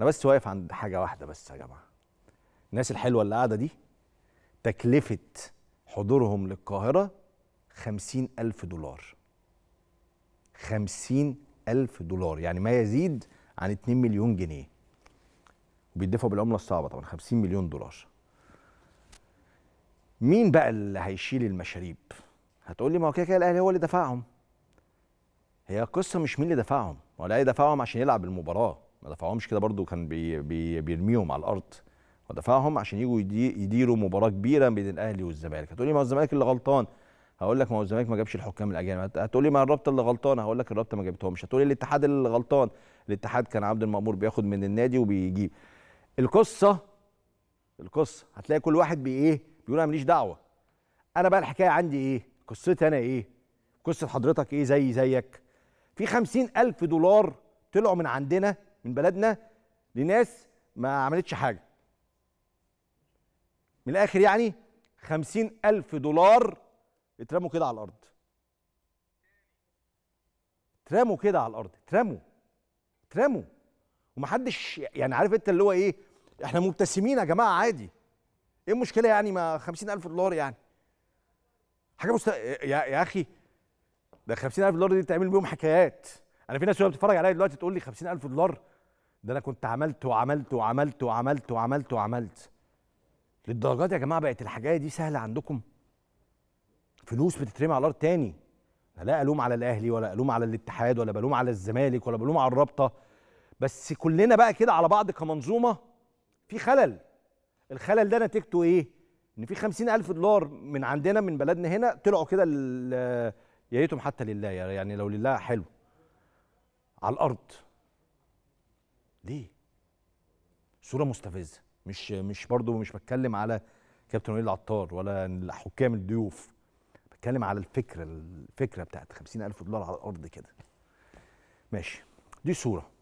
انا بس واقف عند حاجه واحده بس يا جماعه الناس الحلوه اللي قاعده دي تكلفه حضورهم للقاهره خمسين ألف دولار خمسين ألف دولار يعني ما يزيد عن 2 مليون جنيه وبيدفعوا بالعملة الصعبة طبعا 50 مليون دولار مين بقى اللي هيشيل المشاريب هتقول لي ما هو كده كده الاهلي هو اللي دفعهم هي قصة مش مين اللي دفعهم ولا اي دفعهم عشان يلعب المباراة ما دفعهمش كده برضو كان بي بي بيرميهم على الارض ودفعهم عشان يجوا يديروا مباراه كبيره بين الاهلي والزمالك هتقول لي ما هو الزمالك اللي غلطان هقول لك ما هو الزمالك ما جابش الحكام الاجانب هتقول لي ما الرابطه اللي غلطانه هقول لك الرابطه ما جابتهمش هتقول لي الاتحاد اللي غلطان الاتحاد كان عبد المامور بياخد من النادي وبيجيب القصه القصه هتلاقي كل واحد بي ايه بيقول انا ماليش دعوه انا بقى الحكايه عندي ايه قصتي انا ايه قصه حضرتك ايه زي زيك في خمسين ألف دولار طلعوا من عندنا من بلدنا لناس ما عملتش حاجه من الاخر يعني خمسين ألف دولار اترموا كده على الأرض اترموا كده على الأرض اترموا اترموا ومحدش يعني عارف انت اللي هو ايه احنا مبتسمين يا جماعة عادي ايه المشكلة يعني ما خمسين ألف دولار يعني حاجة مست... يا, يا أخي ده خمسين ألف دولار دي تعمل بيهم حكايات انا في ناس بتتفرج عليا دلوقتي تقول لي 50000 دولار ده انا كنت عملت وعملت وعملت وعملت وعملت وعملت للدرجات يا جماعه بقت الحكايه دي سهله عندكم فلوس بتترمي على الارض تاني انا لا الوم على الاهلي ولا الوم على الاتحاد ولا بلوم على الزمالك ولا بلوم على الرابطه بس كلنا بقى كده على بعض كمنظومه في خلل الخلل ده نتيجته ايه ان في 50000 دولار من عندنا من بلدنا هنا طلعوا كده يا ريتهم حتى لله يعني لو لله حلو على الارض ليه صوره مستفزه مش مش برضه مش بتكلم على كابتن وليد العطار ولا حكام الضيوف بتكلم على الفكره الفكره بتاعت 50000 دولار على الارض كده ماشي دي صوره